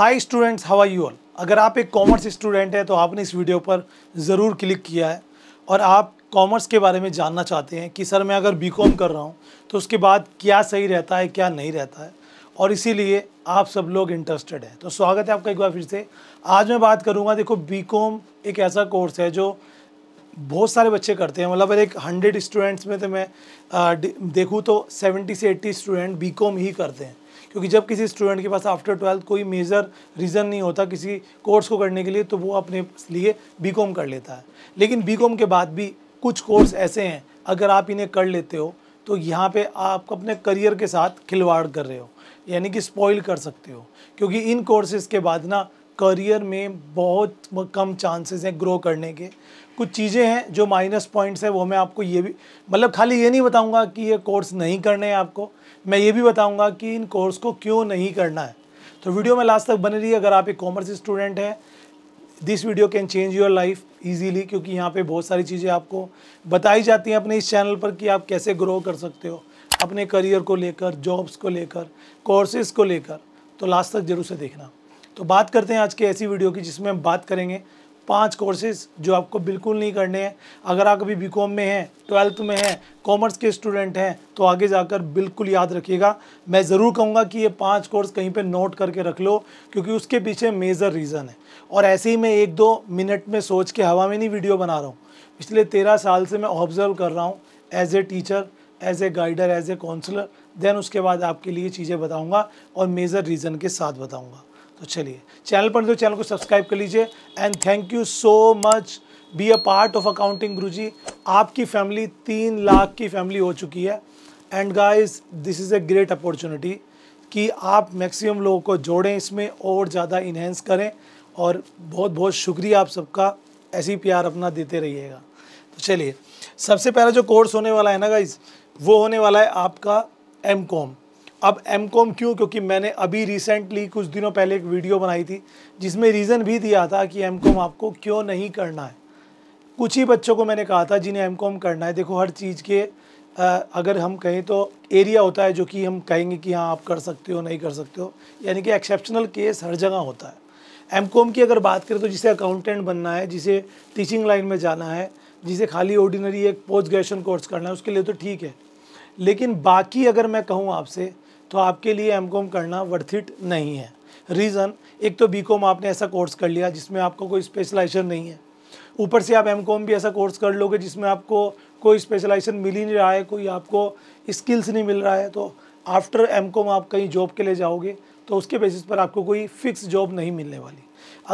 hi students how are you all अगर आप एक कॉमर्स स्टूडेंट हैं तो आपने इस वीडियो पर ज़रूर क्लिक किया है और आप कॉमर्स के बारे में जानना चाहते हैं कि सर मैं अगर बीकॉम कर रहा हूँ तो उसके बाद क्या सही रहता है क्या नहीं रहता है और इसीलिए आप सब लोग इंटरेस्टेड हैं तो स्वागत है आपका एक बार फिर से आज मैं बात करूँगा देखो बी एक ऐसा कोर्स है जो बहुत सारे बच्चे करते हैं मतलब एक हंड्रेड स्टूडेंट्स में तो मैं देखूँ तो सेवेंटी से एट्टी स्टूडेंट बी ही करते हैं क्योंकि जब किसी स्टूडेंट के पास आफ्टर ट्वेल्थ कोई मेजर रीज़न नहीं होता किसी कोर्स को करने के लिए तो वो अपने लिए बी कर लेता है लेकिन बी के बाद भी कुछ कोर्स ऐसे हैं अगर आप इन्हें कर लेते हो तो यहाँ पे आप अपने करियर के साथ खिलवाड़ कर रहे हो यानी कि स्पॉइल कर सकते हो क्योंकि इन कोर्सेज़ के बाद ना करियर में बहुत कम चांसेस हैं ग्रो करने के कुछ चीज़ें हैं जो माइनस पॉइंट्स हैं वो मैं आपको ये भी मतलब खाली ये नहीं बताऊंगा कि ये कोर्स नहीं करने हैं आपको मैं ये भी बताऊंगा कि इन कोर्स को क्यों नहीं करना है तो वीडियो में लास्ट तक बने रही अगर आप एक कॉमर्स स्टूडेंट हैं this video can change your life easily क्योंकि यहाँ पर बहुत सारी चीज़ें आपको बताई जाती हैं अपने इस चैनल पर कि आप कैसे ग्रो कर सकते हो अपने करियर को लेकर जॉब्स को लेकर कोर्सेज़ को लेकर तो लास्ट तक जरूर से देखना तो बात करते हैं आज के ऐसी वीडियो की जिसमें हम बात करेंगे पांच कोर्सेज जो आपको बिल्कुल नहीं करने हैं अगर आप अभी बी में हैं ट्वेल्थ में हैं कॉमर्स के स्टूडेंट हैं तो आगे जाकर बिल्कुल याद रखिएगा मैं ज़रूर कहूँगा कि ये पांच कोर्स कहीं पे नोट करके रख लो क्योंकि उसके पीछे मेजर रीज़न है और ऐसे ही मैं एक दो मिनट में सोच के हवा में नहीं वीडियो बना रहा हूँ पिछले तेरह साल से मैं ऑब्जर्व कर रहा हूँ as a teacher as a guider as a counsellor then उसके बाद आपके लिए चीज़ें बताऊँगा और मेजर रीज़न के साथ बताऊँगा तो चलिए चैनल पर जो चैनल को सब्सक्राइब कर लीजिए and thank you so much be a part of accounting ji आपकी फैमिली तीन लाख की फैमिली हो चुकी है and guys this is a great opportunity कि आप मैक्सिमम लोगों को जोड़ें इसमें और ज़्यादा इन्हेंस करें और बहुत बहुत शुक्रिया आप सबका ऐसी प्यार अपना देते रहिएगा तो चलिए सबसे पहला जो कोर्स होने वाला है ना गाइज वो होने वाला है आपका एम कॉम अब एम कॉम क्यों क्योंकि मैंने अभी रिसेंटली कुछ दिनों पहले एक वीडियो बनाई थी जिसमें रीज़न भी दिया था कि एम कॉम आपको क्यों नहीं करना है कुछ ही बच्चों को मैंने कहा था जिन्हें एम कॉम करना है देखो हर चीज़ के अगर हम कहें तो एरिया होता है जो कि हम कहेंगे कि हाँ आप कर सकते हो नहीं कर सकते हो यानी कि एक्सेप्शनल केस हर जगह होता है एम कॉम की अगर बात करें तो जिसे अकाउंटेंट बनना है जिसे टीचिंग लाइन में जाना है जिसे खाली ऑर्डिनरी एक पोस्ट ग्रेजुएशन कोर्स करना है उसके लिए तो ठीक है लेकिन बाकी अगर मैं कहूँ आपसे तो आपके लिए एम करना वर्थिट नहीं है रीज़न एक तो बी आपने ऐसा कोर्स कर लिया जिसमें आपको कोई स्पेशलाइजेशन नहीं है ऊपर से आप एम भी ऐसा कोर्स कर लोगे जिसमें आपको कोई स्पेशलाइजेशन मिल ही नहीं रहा है कोई आपको स्किल्स नहीं मिल रहा है तो आफ्टर एम आप कहीं जॉब के लिए जाओगे तो उसके बेसिस पर आपको कोई फिक्स जॉब नहीं मिलने वाली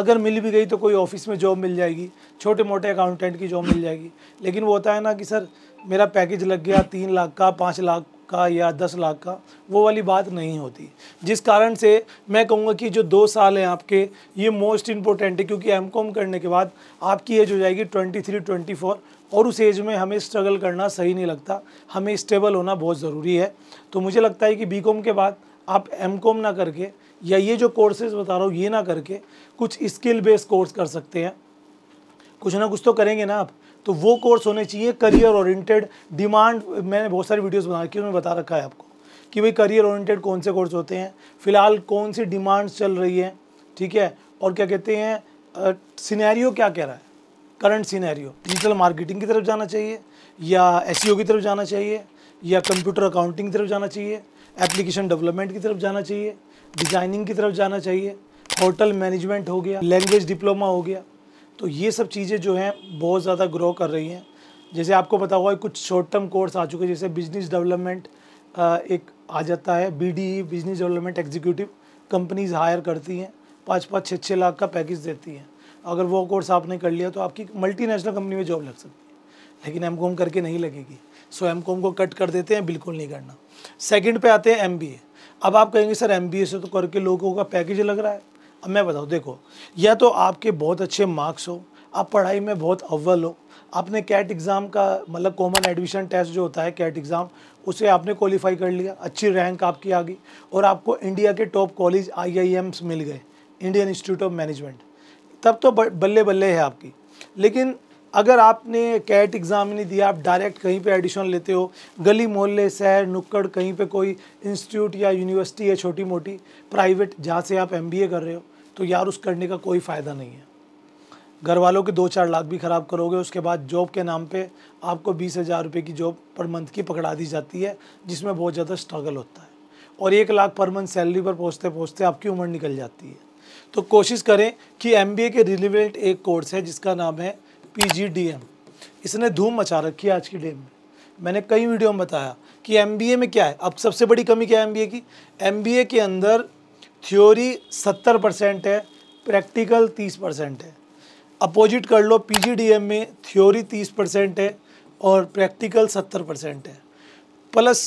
अगर मिल भी गई तो कोई ऑफिस में जॉब मिल जाएगी छोटे मोटे अकाउंटेंट की जॉब मिल जाएगी लेकिन वो होता है ना कि सर मेरा पैकेज लग गया तीन लाख का पाँच लाख का या दस लाख का वो वाली बात नहीं होती जिस कारण से मैं कहूँगा कि जो दो साल हैं आपके ये मोस्ट इम्पोर्टेंट है क्योंकि एम करने के बाद आपकी एज हो जाएगी ट्वेंटी थ्री ट्वेंटी फोर और उस एज में हमें स्ट्रगल करना सही नहीं लगता हमें स्टेबल होना बहुत ज़रूरी है तो मुझे लगता है कि बी के बाद आप एम ना करके या ये जो कोर्सेज बता रहा हूँ ये ना करके कुछ स्किल बेस्ड कोर्स कर सकते हैं कुछ ना कुछ तो करेंगे ना आप तो वो कोर्स होने चाहिए करियर ओरिएंटेड डिमांड मैंने बहुत सारी वीडियोस बना रखी है उन्होंने बता रखा है आपको कि भाई करियर ओरिएंटेड कौन से कोर्स होते हैं फिलहाल कौन सी डिमांड्स चल रही है ठीक है और क्या कहते हैं सिनेरियो क्या कह रहा है करंट सिनेरियो डिजिटल मार्केटिंग की तरफ जाना चाहिए या एस e की तरफ जाना चाहिए या कंप्यूटर अकाउंटिंग की तरफ जाना चाहिए एप्लीकेशन डेवलपमेंट की तरफ जाना चाहिए डिज़ाइनिंग की तरफ जाना चाहिए होटल मैनेजमेंट हो गया लैंग्वेज डिप्लोमा हो गया तो ये सब चीज़ें जो हैं बहुत ज़्यादा ग्रो कर रही हैं जैसे आपको पता हुआ कुछ शॉर्ट टर्म कोर्स आ चुके हैं जैसे बिजनेस डेवलपमेंट एक आ जाता है B business development executive companies hire करती हैं पाँच पाँच छः छः लाख का पैकेज देती हैं अगर वो कोर्स आपने कर लिया तो आपकी मल्टीनेशनल कंपनी में जॉब लग सकती है लेकिन एम कॉम करके नहीं लगेगी सो एम कॉम को कट कर देते हैं बिल्कुल नहीं करना सेकंड पे आते हैं एम बी ए अब आप कहेंगे सर एम बी ए से तो करके लोगों का पैकेज लग रहा है अब मैं बताऊँ देखो या तो आपके बहुत अच्छे मार्क्स हो आप पढ़ाई में बहुत अव्वल हो आपने कैट एग्ज़ाम का मतलब कॉमन एडमिशन टेस्ट जो होता है कैट एग्ज़ाम उसे आपने क्वालिफाई कर लिया अच्छी रैंक आपकी आ गई और आपको इंडिया के टॉप कॉलेज आईआईएम्स मिल गए इंडियन इंस्टीट्यूट ऑफ मैनेजमेंट तब तो बल्ले बल्ले है आपकी लेकिन अगर आपने कैट एग्ज़ाम नहीं दिया आप डायरेक्ट कहीं पे एडिशन लेते हो गली मोहल्ले शहर नुक्कड़ कहीं पे कोई इंस्टीट्यूट या यूनिवर्सिटी है छोटी मोटी प्राइवेट जहाँ से आप एम कर रहे हो तो यार उस करने का कोई फ़ायदा नहीं है घर वालों के दो चार लाख भी ख़राब करोगे उसके बाद जॉब के नाम पर आपको बीस हज़ार रुपये की जॉब पर मंथ की पकड़ा दी जाती है जिसमें बहुत ज़्यादा स्ट्रगल होता है और एक लाख पर मंथ सैलरी पर पहुँचते पहुँचते आपकी उम्र निकल जाती है तो कोशिश करें कि एम के रिलेवेंट एक कोर्स है जिसका नाम है पीजीडीएम इसने धूम मचा रखी है आज की डेट में मैंने कई वीडियो में बताया कि एमबीए में क्या है अब सबसे बड़ी कमी क्या है एमबीए की एमबीए के अंदर थ्योरी सत्तर परसेंट है प्रैक्टिकल तीस परसेंट है अपोजिट कर लो पीजीडीएम में थ्योरी तीस परसेंट है और प्रैक्टिकल सत्तर परसेंट है प्लस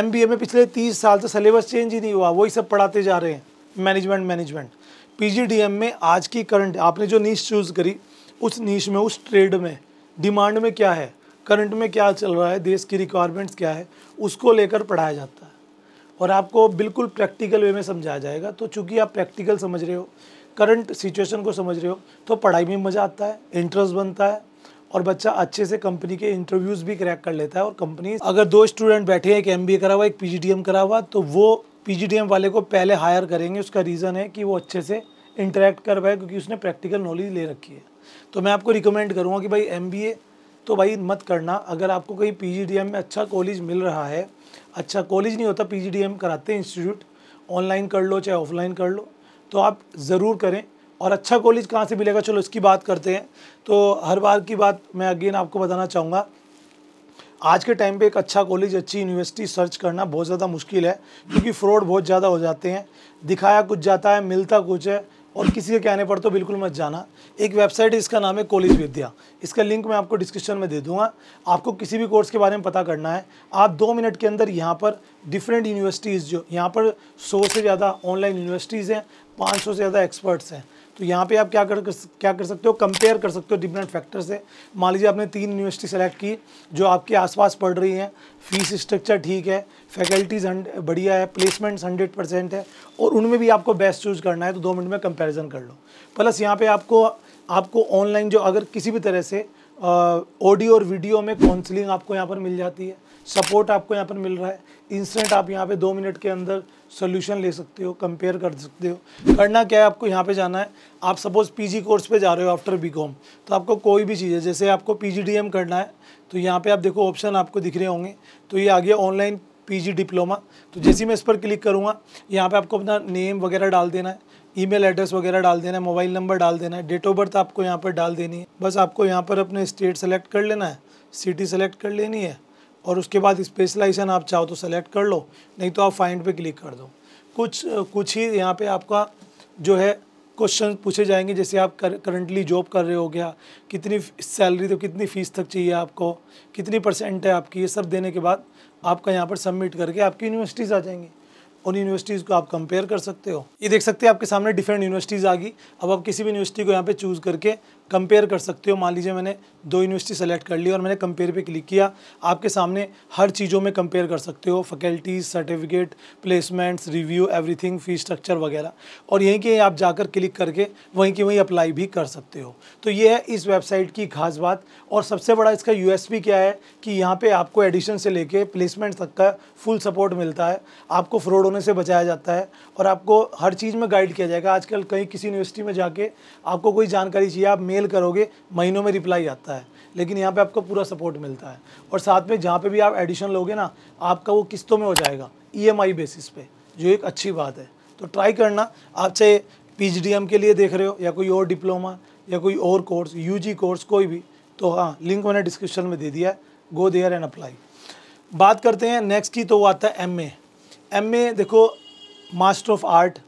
एमबीए में पिछले तीस साल से सिलेबस चेंज ही नहीं हुआ वही सब पढ़ाते जा रहे हैं मैनेजमेंट मैनेजमेंट पी में आज की करंट आपने जो नीच चूज़ करी उस नीच में उस ट्रेड में डिमांड में क्या है करंट में क्या चल रहा है देश की रिक्वायरमेंट्स क्या है उसको लेकर पढ़ाया जाता है और आपको बिल्कुल प्रैक्टिकल वे में समझाया जाएगा तो चूंकि आप प्रैक्टिकल समझ रहे हो करंट सिचुएशन को समझ रहे हो तो पढ़ाई में मज़ा आता है इंटरेस्ट बनता है और बच्चा अच्छे से कंपनी के इंटरव्यूज़ भी क्रैक कर लेता है और कंपनी अगर दो स्टूडेंट बैठे हैं एक एम करा हुआ एक पी करा हुआ तो वो पी वाले को पहले हायर करेंगे उसका रीज़न है कि वो अच्छे से इंटरेक्ट कर पाए क्योंकि उसने प्रैक्टिकल नॉलेज ले रखी है तो मैं आपको रिकमेंड करूँगा कि भाई एम तो भाई मत करना अगर आपको कहीं पी में अच्छा कॉलेज मिल रहा है अच्छा कॉलेज नहीं होता पी कराते हैं इंस्टीट्यूट ऑनलाइन कर लो चाहे ऑफलाइन कर लो तो आप ज़रूर करें और अच्छा कॉलेज कहाँ से मिलेगा चलो इसकी बात करते हैं तो हर बार की बात मैं अगेन आपको बताना चाहूँगा आज के टाइम पे एक अच्छा कॉलेज अच्छी यूनिवर्सिटी सर्च करना बहुत ज़्यादा मुश्किल है क्योंकि फ्रॉड बहुत ज़्यादा हो जाते हैं दिखाया कुछ जाता है मिलता कुछ है और किसी के कहने पर तो बिल्कुल मत जाना एक वेबसाइट है इसका नाम है कॉलेज विद्या इसका लिंक मैं आपको डिस्क्रिप्शन में दे दूंगा आपको किसी भी कोर्स के बारे में पता करना है आप दो मिनट के अंदर यहाँ पर डिफरेंट यूनिवर्सिटीज़ जो यहाँ पर सौ से ज़्यादा ऑनलाइन यूनिवर्सिटीज़ हैं पाँच से ज़्यादा एक्सपर्ट्स हैं तो यहाँ पे आप क्या कर क्या कर सकते हो कंपेयर कर सकते हो डिफरेंट फैक्टर से मान लीजिए आपने तीन यूनिवर्सिटी सेलेक्ट की जो आपके आसपास पढ़ रही हैं फीस स्ट्रक्चर ठीक है फैकल्टीज़ बढ़िया है प्लेसमेंट्स हंड्रेड परसेंट है और उनमें भी आपको बेस्ट चूज़ करना है तो दो मिनट में कंपेरिजन कर लो प्लस यहाँ पर आपको आपको ऑनलाइन जो अगर किसी भी तरह से ऑडियो और वीडियो में काउंसलिंग आपको यहाँ पर मिल जाती है सपोर्ट आपको यहाँ पर मिल रहा है इंस्टेंट आप यहाँ पे दो मिनट के अंदर सोल्यूशन ले सकते हो कंपेयर कर सकते हो करना क्या है आपको यहाँ पे जाना है आप सपोज पीजी कोर्स पे जा रहे हो आफ्टर बीकॉम तो आपको कोई भी चीज़ है जैसे आपको पीजीडीएम करना है तो यहाँ पे आप देखो ऑप्शन आपको दिख रहे होंगे तो ये आ गया ऑनलाइन पी डिप्लोमा तो जैसे मैं इस पर क्लिक करूँगा यहाँ पर आपको अपना नेम वगैरह डाल देना है ईमेल एड्रेस वगैरह डाल देना है मोबाइल नंबर डाल देना है डेट ऑफ बर्थ आपको यहाँ पर डाल देनी है बस आपको यहाँ पर अपने स्टेट सेलेक्ट कर लेना है सिटी सेलेक्ट कर लेनी है और उसके बाद स्पेशलाइजेशन आप चाहो तो सेलेक्ट कर लो नहीं तो आप फाइंड पे क्लिक कर दो कुछ कुछ ही यहाँ पे आपका जो है क्वेश्चन पूछे जाएंगे जैसे आप कर, करंटली जॉब कर रहे हो गया कितनी सैलरी तो कितनी फ़ीस तक चाहिए आपको कितनी परसेंट है आपकी ये सब देने के बाद आपका यहाँ पर सबमिट करके आपकी यूनिवर्सिटीज़ आ जाएंगी उन यूनिवर्सिटीज़ को आप कंपेयर कर सकते हो ये देख सकते हैं आपके सामने डिफरेंट यूनिवर्सिटीज़ आ गई अब आप किसी भी यूनिवर्सिटी को यहाँ पे चूज़ करके कंपेयर कर सकते हो मान लीजिए मैंने दो यूनिवर्सिटी सेलेक्ट कर ली और मैंने कंपेयर पे क्लिक किया आपके सामने हर चीज़ों में कंपेयर कर सकते हो faculties certificate placements review everything fee structure वगैरह और यहीं के आप जाकर क्लिक करके वहीं की वहीं अप्लाई भी कर सकते हो तो ये है इस वेबसाइट की खास बात और सबसे बड़ा इसका यू क्या है कि यहाँ पर आपको एडिशन से लेके प्लेसमेंट तक का फुल सपोर्ट मिलता है आपको फ्रॉड होने से बचाया जाता है और आपको हर चीज़ में गाइड किया जाएगा आजकल कहीं किसी यूनिवर्सिटी में जाके आपको कोई जानकारी चाहिए आप मेल मेल करोगे महीनों में रिप्लाई आता है लेकिन यहाँ पे आपको पूरा सपोर्ट मिलता है और साथ में जहाँ पे भी आप एडिशन लोगे ना आपका वो किस्तों में हो जाएगा ईएमआई e बेसिस पे जो एक अच्छी बात है तो ट्राई करना आप चाहे पी के लिए देख रहे हो या कोई और डिप्लोमा या कोई और कोर्स यूजी कोर्स कोई भी तो हाँ लिंक मैंने डिस्क्रिप्शन में दे दिया है गो देयर एंड अप्लाई बात करते हैं नेक्स्ट की तो वो आता है एम एम देखो मास्टर ऑफ आर्ट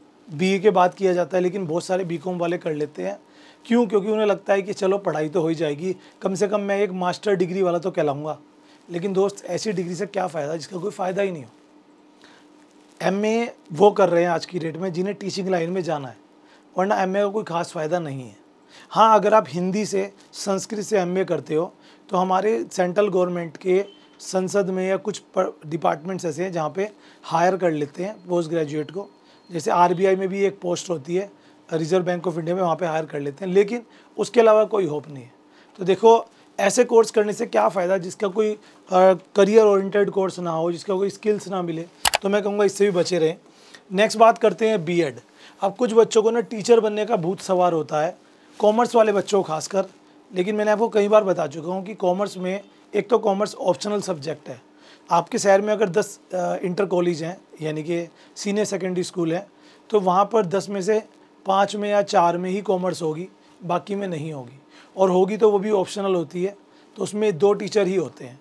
बी के बाद किया जाता है लेकिन बहुत सारे बीकॉम वाले कर लेते हैं क्यों क्योंकि उन्हें लगता है कि चलो पढ़ाई तो हो ही जाएगी कम से कम मैं एक मास्टर डिग्री वाला तो कहलाऊँगा लेकिन दोस्त ऐसी डिग्री से क्या फ़ायदा जिसका कोई फ़ायदा ही नहीं हो एम वो कर रहे हैं आज की डेट में जिन्हें टीचिंग लाइन में जाना है वरना एम का कोई ख़ास फ़ायदा नहीं है हाँ अगर आप हिंदी से संस्कृत से एम करते हो तो हमारे सेंट्रल गवर्नमेंट के संसद में या कुछ डिपार्टमेंट्स ऐसे हैं जहाँ पे हायर कर लेते हैं पोस्ट ग्रेजुएट को जैसे आरबीआई में भी एक पोस्ट होती है रिज़र्व बैंक ऑफ इंडिया में वहाँ पे हायर कर लेते हैं लेकिन उसके अलावा कोई होप नहीं है तो देखो ऐसे कोर्स करने से क्या फ़ायदा जिसका कोई करियर ओरिएंटेड कोर्स ना हो जिसका कोई स्किल्स ना मिले तो मैं कहूँगा इससे भी बचे रहें नेक्स्ट बात करते हैं बी अब कुछ बच्चों को ना टीचर बनने का भूत सवार होता है कॉमर्स वाले बच्चों को खासकर लेकिन मैंने आपको कई बार बता चुका हूँ कि कॉमर्स में एक तो कॉमर्स ऑप्शनल सब्जेक्ट है आपके शहर में अगर दस इंटर कॉलेज हैं यानी कि सीनियर सेकेंडरी स्कूल हैं तो वहाँ पर दस में से पाँच में या चार में ही कॉमर्स होगी बाकी में नहीं होगी और होगी तो वो भी ऑप्शनल होती है तो उसमें दो टीचर ही होते हैं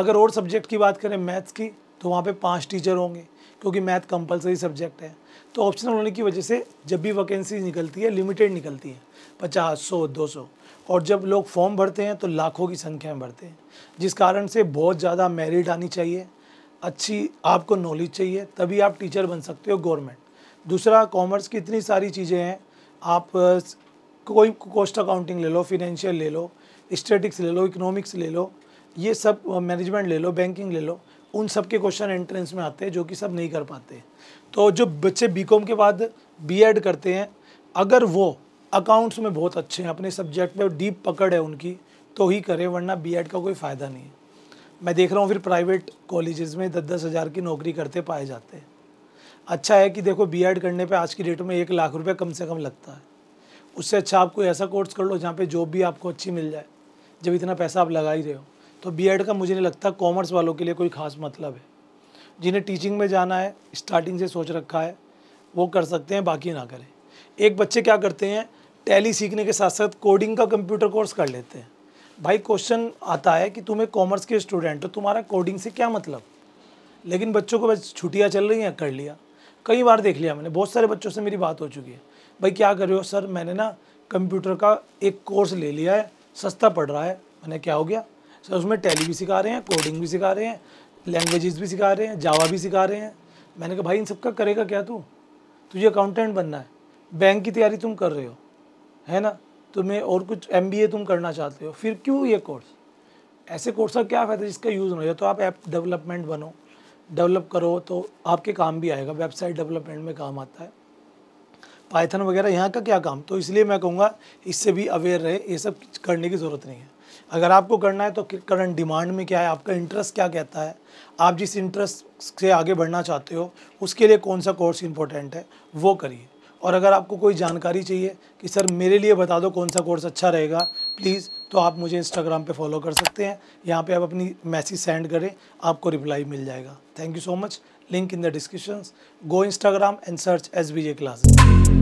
अगर और सब्जेक्ट की बात करें मैथ्स की तो वहाँ पे पांच टीचर होंगे क्योंकि मैथ कंपलसरी सब्जेक्ट है तो ऑप्शनल होने की वजह से जब भी वैकेंसी निकलती है लिमिटेड निकलती है पचास सौ दो सौ और जब लोग फॉर्म भरते हैं तो लाखों की संख्या में भरते हैं जिस कारण से बहुत ज़्यादा मेरिट आनी चाहिए अच्छी आपको नॉलेज चाहिए तभी आप टीचर बन सकते हो गवर्नमेंट दूसरा कॉमर्स की इतनी सारी चीज़ें हैं आप कोई कॉस्ट अकाउंटिंग ले लो फिनेंशियल ले लो स्टेटिक्स ले लो इकोनॉमिक्स ले लो ये सब मैनेजमेंट ले लो बैंकिंग ले लो उन सब के क्वेश्चन एंट्रेंस में आते हैं जो कि सब नहीं कर पाते तो जो बच्चे बी के बाद बी करते हैं अगर वो अकाउंट्स में बहुत अच्छे हैं अपने सब्जेक्ट में डीप पकड़ है उनकी तो ही करें वरना बी का कोई फ़ायदा नहीं है मैं देख रहा हूँ फिर प्राइवेट कॉलेजेस में दस दस हज़ार की नौकरी करते पाए जाते हैं अच्छा है कि देखो बी करने पे आज की डेट में एक लाख रुपए कम से कम लगता है उससे अच्छा आप कोई ऐसा कोर्स कर लो जहाँ पे जॉब भी आपको अच्छी मिल जाए जब इतना पैसा आप लगा ही रहे हो तो बी का मुझे नहीं लगता कॉमर्स वालों के लिए कोई ख़ास मतलब है जिन्हें टीचिंग में जाना है स्टार्टिंग से सोच रखा है वो कर सकते हैं बाकी ना करें एक बच्चे क्या करते हैं टैली सीखने के साथ साथ कोडिंग का कंप्यूटर कोर्स कर लेते हैं भाई क्वेश्चन आता है कि तुम एक कॉमर्स के स्टूडेंट हो तुम्हारा कोडिंग से क्या मतलब लेकिन बच्चों को बस छुट्टियाँ चल रही हैं कर लिया कई बार देख लिया मैंने बहुत सारे बच्चों से मेरी बात हो चुकी है भाई क्या कर रहे हो सर मैंने ना कंप्यूटर का एक कोर्स ले लिया है सस्ता पड़ रहा है मैंने क्या हो गया सर उसमें टैली भी सिखा रहे हैं कोडिंग भी सिखा रहे हैं लैंग्वेजेस भी सिखा रहे हैं जावा भी सिखा रहे हैं मैंने कहा भाई इन सब का करेगा क्या तू तुझे अकाउंटेंट बनना है बैंक की तैयारी तुम कर रहे हो है ना तुम्हें और कुछ एम तुम करना चाहते हो फिर क्यों ये कोर्स ऐसे कोर्स का क्या फ़ायदा जिसका यूज़ ना हो या तो आप ऐप डेवलपमेंट बनो डेवलप करो तो आपके काम भी आएगा वेबसाइट डेवलपमेंट में काम आता है पाइथन वगैरह यहाँ का क्या काम तो इसलिए मैं कहूँगा इससे भी अवेयर रहे ये सब करने की ज़रूरत नहीं है अगर आपको करना है तो करंट डिमांड में क्या है आपका इंटरेस्ट क्या कहता है आप जिस इंटरेस्ट से आगे बढ़ना चाहते हो उसके लिए कौन सा कोर्स इंपॉर्टेंट है वो करिए और अगर आपको कोई जानकारी चाहिए कि सर मेरे लिए बता दो कौन सा कोर्स अच्छा रहेगा प्लीज़ तो आप मुझे इंस्टाग्राम पे फॉलो कर सकते हैं यहाँ पे आप अपनी मैसेज सेंड करें आपको रिप्लाई मिल जाएगा thank you so much link in the description go Instagram and search S B J classes